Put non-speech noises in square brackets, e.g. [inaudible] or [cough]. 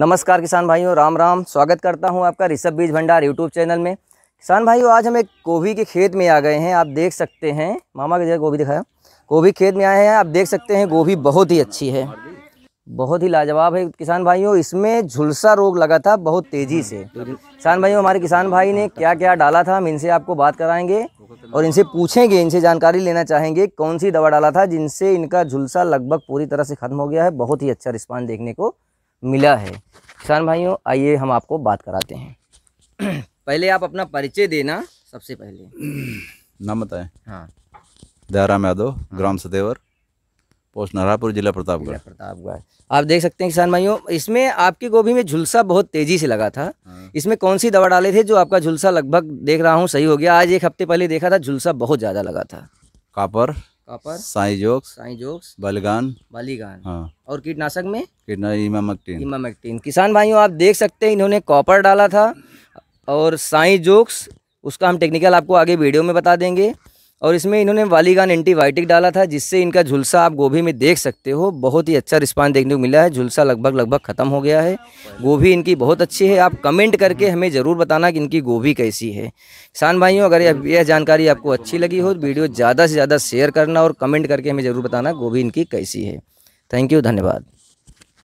नमस्कार किसान भाइयों राम राम स्वागत करता हूं आपका ऋषभ बीज भंडार यूट्यूब चैनल में किसान भाइयों आज हम एक गोभी के खेत में आ गए हैं आप देख सकते हैं मामा के जगह गोभी दिखाया गोभी खेत में आए हैं आप देख सकते हैं गोभी बहुत ही अच्छी है बहुत ही लाजवाब है किसान भाइयों इसमें झुलसा रोग लगा था बहुत तेज़ी से किसान भाइयों हमारे किसान भाई ने क्या क्या डाला था हम इनसे आपको बात कराएंगे और इनसे पूछेंगे इनसे जानकारी लेना चाहेंगे कौन सी दवा डाला था जिनसे इनका झुलसा लगभग पूरी तरह से खत्म हो गया है बहुत ही अच्छा रिस्पॉन्स देखने को मिला है किसान भाइयों आइए हम आपको बात कराते हैं [clears throat] पहले आप अपना परिचय देना सबसे पहले [clears throat] नाम बताएं हाँ दयाराम यादव हाँ। ग्राम सतेवर पोस्ट नारापुर जिला प्रतापगढ़ प्रतापगढ़ आप देख सकते हैं किसान भाइयों इसमें आपकी गोभी में झुलसा बहुत तेजी से लगा था हाँ। इसमें कौन सी दवा डाले थे जो आपका झुलसा लगभग देख रहा हूँ सही हो गया आज एक हफ्ते पहले देखा था झुलसा बहुत ज़्यादा लगा था कापर कॉपर साइजोक्स साइजोक्स बलगान बलिगान हाँ और कीटनाशक में कीटनाशक इमामेक्टिन किसान भाइयों आप देख सकते हैं इन्होंने कॉपर डाला था और साइजोक्स उसका हम टेक्निकल आपको आगे वीडियो में बता देंगे और इसमें इन्होंने वालीगान एंटीबायोटिक डाला था जिससे इनका झुलसा आप गोभी में देख सकते हो बहुत ही अच्छा रिस्पांस देखने को मिला है झुलसा लगभग लगभग ख़त्म हो गया है गोभी इनकी बहुत अच्छी है आप कमेंट करके हमें ज़रूर बताना कि इनकी गोभी कैसी है किसान भाइयों अगर यह जानकारी आपको अच्छी लगी हो वीडियो ज़्यादा से ज़्यादा शेयर करना और कमेंट करके हमें ज़रूर बताना गोभी इनकी कैसी है थैंक यू धन्यवाद